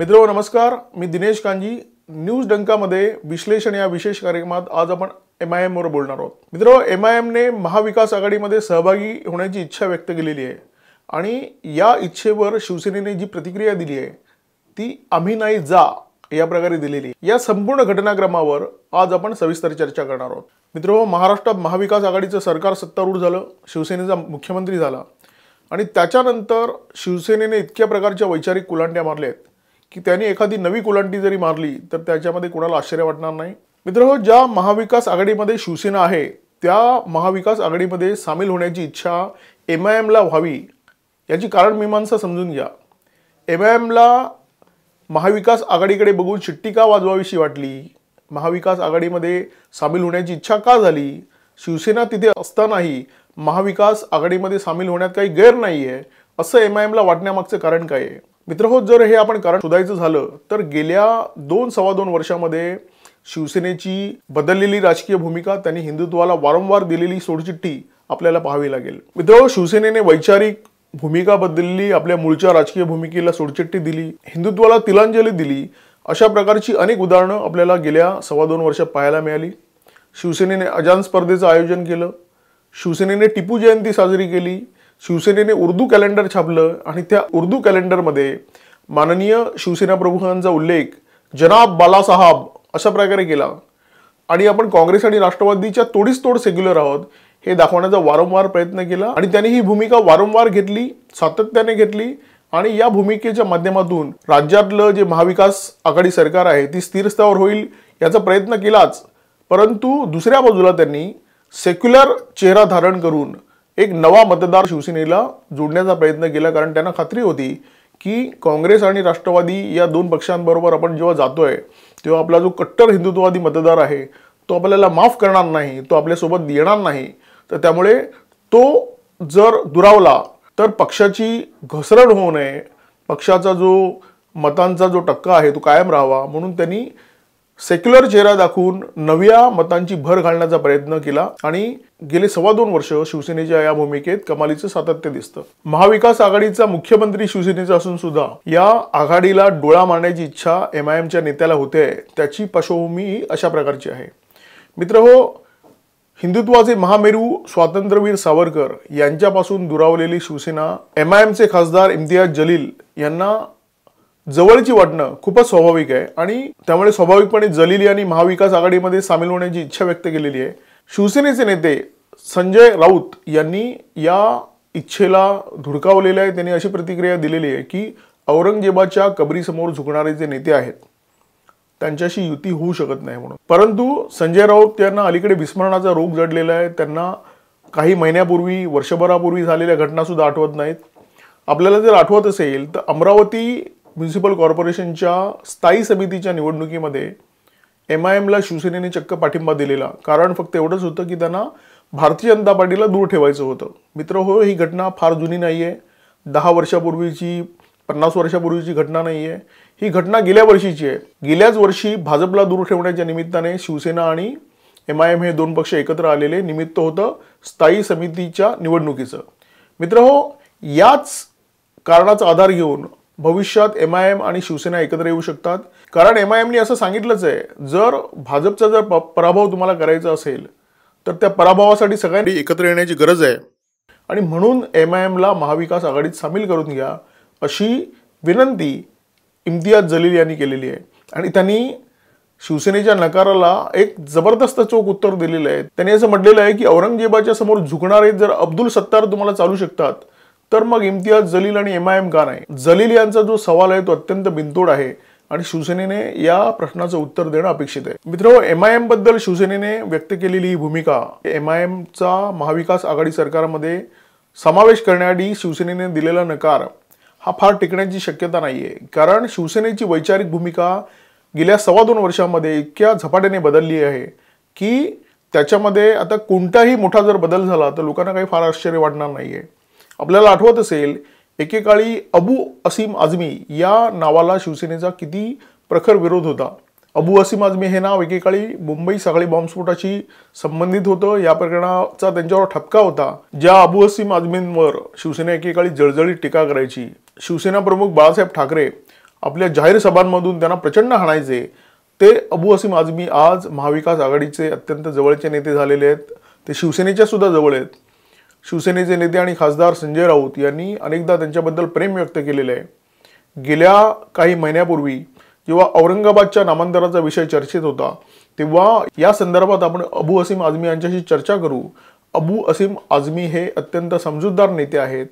मित्र नमस्कार मी दिनेश कांजी न्यूज डंकामध्ये विश्लेषण या विशेष कार्यक्रमात आज आपण एम आय एमवर बोलणार आहोत मित्र एम आय एमने महाविकास आघाडीमध्ये सहभागी होण्याची इच्छा व्यक्त केलेली आहे आणि या इच्छेवर शिवसेनेने जी प्रतिक्रिया दिली आहे ती आम्ही नाही जा या प्रकारे दिलेली या संपूर्ण घटनाक्रमावर आज आपण सविस्तर चर्चा करणार आहोत मित्र महाराष्ट्रात महाविकास आघाडीचं सरकार सत्तारूढ झालं शिवसेनेचा मुख्यमंत्री झाला आणि त्याच्यानंतर शिवसेनेने इतक्या प्रकारच्या वैचारिक कुलांड्या मारल्या आहेत की त्यांनी एखादी नवी कोलांटी जरी मारली तर त्याच्यामध्ये कुणाला आश्चर्य वाटणार नाही मित्र हो ज्या महाविकास आघाडीमध्ये शिवसेना आहे त्या महाविकास आघाडीमध्ये सामील होण्याची इच्छा एम आय एमला व्हावी याची कारण मीमांसा समजून घ्या एम आय एमला महाविकास आघाडीकडे बघून शिट्टी का वाजवावीशी वाटली महाविकास आघाडीमध्ये सामील होण्याची इच्छा का झाली शिवसेना तिथे असतानाही महाविकास आघाडीमध्ये सामील होण्यात काही गैर नाही आहे असं एम आय एमला वाटण्यामागचं कारण काय आहे मित्रहो जर हे आपण कारण शोधायचं झालं तर गेल्या दोन सव्वा दोन वर्षामध्ये शिवसेनेची बदललेली राजकीय भूमिका त्यांनी हिंदुत्वाला वारंवार दिलेली सोडचिट्टी आपल्याला पाहावी लागेल मित्र शिवसेनेने वैचारिक भूमिका बदलली आपल्या मूळच्या राजकीय भूमिकेला सोडचिट्टी दिली हिंदुत्वाला तिलांजली दिली अशा प्रकारची अनेक उदाहरणं आपल्याला गेल्या सव्वा दोन वर्षात पाहायला मिळाली शिवसेनेने अजान स्पर्धेचं आयोजन केलं शिवसेनेने टिपू जयंती साजरी केली शिवसेनेने उर्दू कॅलेंडर छापलं आणि त्या उर्दू कॅलेंडरमध्ये माननीय शिवसेना प्रमुखांचा उल्लेख जनाब बालासाहेब अशा प्रकारे केला आणि आपण काँग्रेस आणि राष्ट्रवादीच्या तोडीस तोड सेक्युलर आहोत हे दाखवण्याचा वारंवार प्रयत्न केला आणि त्यांनी ही भूमिका वारंवार घेतली सातत्याने घेतली आणि या भूमिकेच्या माध्यमातून राज्यातलं जे महाविकास आघाडी सरकार आहे ती स्थिरस्थावर होईल याचा प्रयत्न केलाच परंतु दुसऱ्या बाजूला त्यांनी सेक्युलर चेहरा धारण करून एक नवा मतदार शिवसेनेला जोडण्याचा प्रयत्न केला कारण त्यांना खात्री होती की काँग्रेस आणि राष्ट्रवादी या दोन पक्षांबरोबर आपण जेव्हा जातोय तेव्हा आपला जो कट्टर हिंदुत्ववादी मतदार आहे तो आपल्याला माफ करणार नाही तो आपल्यासोबत येणार नाही तर त्यामुळे तो जर दुरावला तर पक्षाची घसरण होऊ नये पक्षाचा जो मतांचा जो टक्का आहे तो कायम राहावा म्हणून त्यांनी सेक्युलर चेहरा दाखवून नव्या मतांची भर घालण्याचा प्रयत्न केला आणि गेले सव्वा दोन वर्ष शिवसेनेच्या या भूमिकेत कमालीचं सातत्य दिसतं महाविकास आघाडीचा मुख्यमंत्री शिवसेनेचा असून सुद्धा या आघाडीला डोळा मारण्याची इच्छा एम आय एमच्या नेत्याला होते त्याची पार्श्वभूमी अशा प्रकारची आहे मित्र हो हिंदुत्वाचे महामेरू स्वातंत्र्यवीर सावरकर यांच्यापासून दुरावलेली शिवसेना एम आय एमचे खासदार इम्तियाज जलील यांना जवळची वाटणं खूपच स्वाभाविक आहे आणि त्यामुळे स्वाभाविकपणे जलिली आणि महाविकास आघाडीमध्ये सामील होण्याची इच्छा व्यक्त केलेली आहे शिवसेनेचे नेते संजय राऊत यांनी या इच्छेला धुडकावलेलं आहे त्यांनी अशी प्रतिक्रिया दिलेली आहे की औरंगजेबाच्या कबरीसमोर झुकणारे जे नेते आहेत त्यांच्याशी युती होऊ शकत नाही म्हणून परंतु संजय राऊत यांना अलीकडे विस्मरणाचा रोग जडलेला आहे त्यांना काही महिन्यापूर्वी वर्षभरापूर्वी झालेल्या घटनासुद्धा आठवत नाहीत आपल्याला जर आठवत असेल तर अमरावती म्युन्सिपल कॉर्पोरेशनच्या स्थायी समितीच्या निवडणुकीमध्ये एम आय एमला शिवसेनेने चक्क पाठिंबा दिलेला कारण फक्त एवढंच होतं की त्यांना भारतीय जनता पार्टीला दूर ठेवायचं होतं मित्र हो ही घटना फार जुनी नाही आहे दहा वर्षापूर्वीची पन्नास वर्षापूर्वीची घटना नाही आहे ही घटना गेल्या वर्षीची आहे गेल्याच वर्षी भाजपला दूर ठेवण्याच्या निमित्ताने शिवसेना आणि एम आय एम हे दोन पक्ष एकत्र आलेले निमित्त होतं स्थायी समितीच्या निवडणुकीचं मित्र हो याच कारणाचा आधार घेऊन भविष्यात एम आय एम आणि शिवसेना एकत्र येऊ शकतात कारण एम आय एमनी असं सांगितलंच आहे जर भाजपचा जर पराभव तुम्हाला करायचा असेल तर त्या पराभवासाठी सगळ्यांनी एकत्र येण्याची गरज आहे आणि म्हणून एम आय एमला महाविकास आघाडीत सामील करून घ्या अशी विनंती इम्तियाज जलील यांनी केलेली आहे आणि त्यांनी शिवसेनेच्या नकाराला एक जबरदस्त चोख उत्तर दिलेलं आहे त्यांनी असं म्हटलेलं आहे की औरंगजेबाच्या समोर झुकणारे जर अब्दुल सत्तार तुम्हाला चालू शकतात तर मग इम्तियाज जलील आणि एम आय एम का नाही जलील यांचा जो सवाल आहे तो अत्यंत बिनतोड आहे आणि शिवसेनेने या प्रश्नाचं उत्तर देणं अपेक्षित आहे मित्र एम आय एम बद्दल शिवसेनेने व्यक्त केलेली ही भूमिका एम आय एमचा महाविकास आघाडी सरकारमध्ये समावेश करण्याआधी शिवसेनेने दिलेला नकार हा फार टिकण्याची शक्यता नाही आहे कारण शिवसेनेची वैचारिक भूमिका गेल्या सव्वा दोन वर्षामध्ये इतक्या झपाट्याने बदलली आहे की त्याच्यामध्ये आता कोणताही मोठा जर बदल झाला तर लोकांना काही फार आश्चर्य वाटणार नाही आहे आपल्याला आठवत असेल एकेकाळी अबू असीम आझमी या नावाला शिवसेनेचा किती प्रखर विरोध होता अबू असीम आझमी हे नाव एकेकाळी मुंबई सकाळी बॉम्बस्फोटाशी संबंधित होतं या प्रकरणाचा त्यांच्यावर ठपका होता ज्या अबू असीम आझमींवर शिवसेना एकेकाळी जळजळीत टीका करायची शिवसेना प्रमुख बाळासाहेब ठाकरे आपल्या जाहीर सभांमधून त्यांना प्रचंड हाणायचे ते अबू असीम आझमी आज महाविकास आघाडीचे अत्यंत जवळचे नेते झालेले आहेत ते शिवसेनेच्या सुद्धा जवळ आहेत शिवसेनेचे नेते आणि खासदार संजय राऊत यांनी अनेकदा त्यांच्याबद्दल प्रेम व्यक्त केलेलं आहे गेल्या काही महिन्यापूर्वी जेव्हा औरंगाबादच्या नामांतराचा विषय चर्चेत होता तेव्हा या संदर्भात आपण अबू असीम आझमी यांच्याशी चर्चा करू अबू असीम आझमी हे अत्यंत समजूतदार नेते आहेत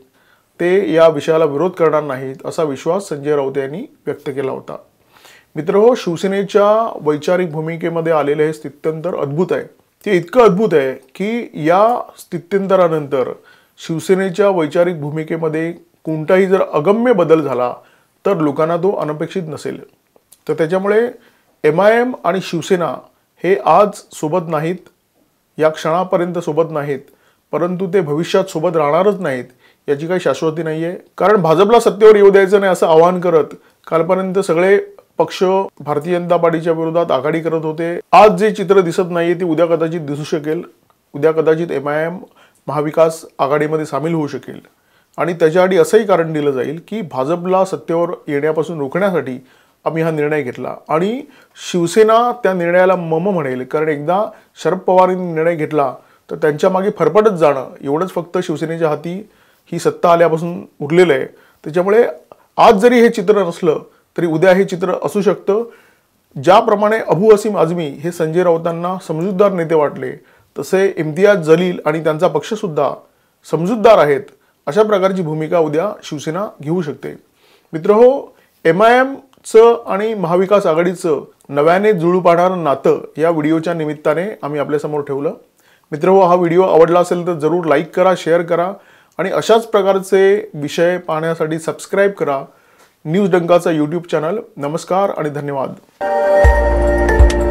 ते या विषयाला विरोध करणार नाहीत असा विश्वास संजय राऊत यांनी व्यक्त केला होता मित्र हो शिवसेनेच्या वैचारिक भूमिकेमध्ये आलेले हे स्थित्यंतर अद्भुत आहे ते इतकं अद्भुत आहे की या स्थित्यंतरानंतर शिवसेनेच्या वैचारिक भूमिकेमध्ये कोणताही जर अगम्य बदल झाला तर लोकांना तो अनपेक्षित नसेल तर त्याच्यामुळे एम आय एम आणि शिवसेना हे आज सोबत नाहीत या क्षणापर्यंत सोबत नाहीत परंतु ते भविष्यात सोबत राहणारच नाहीत याची काही शाश्वती नाही आहे कारण भाजपला सत्तेवर येऊ द्यायचं नाही असं आवाहन करत कालपर्यंत सगळे पक्ष भारतीय जनता पार्टीच्या विरोधात आघाडी करत होते आज जे चित्र दिसत नाहीये ते उद्या कदाचित दिसू शकेल उद्या कदाचित एम आय एम महाविकास आघाडीमध्ये सामील होऊ शकेल आणि त्याच्यासाठी असंही कारण दिलं जाईल की भाजपला सत्तेवर येण्यापासून रोखण्यासाठी आम्ही हा निर्णय घेतला आणि शिवसेना त्या निर्णयाला मम म्हणेल कारण एकदा शरद पवारांनी निर्णय घेतला तर त्यांच्या मागे फरफटत जाणं एवढंच फक्त शिवसेनेच्या हाती ही सत्ता आल्यापासून उरलेलं आहे त्याच्यामुळे आज जरी हे चित्र नसलं तरी उद्या हे चित्र असू शकतं ज्याप्रमाणे अबू असीम आझमी हे संजय राऊतांना समजूतदार नेते वाटले तसे इम्तियाज जलील आणि त्यांचा पक्षसुद्धा समजूतदार आहेत अशा प्रकारची भूमिका उद्या शिवसेना घेऊ शकते मित्र हो एम आय एमचं आणि महाविकास आघाडीचं नव्याने जुळू पाहणारं नातं या व्हिडिओच्या निमित्ताने आम्ही आपल्यासमोर ठेवलं मित्र हो हा व्हिडिओ आवडला असेल तर जरूर लाईक करा शेअर करा आणि अशाच प्रकारचे विषय पाहण्यासाठी सबस्क्राईब करा न्यूज डंकाचा यूट्यूब चॅनल नमस्कार आणि धन्यवाद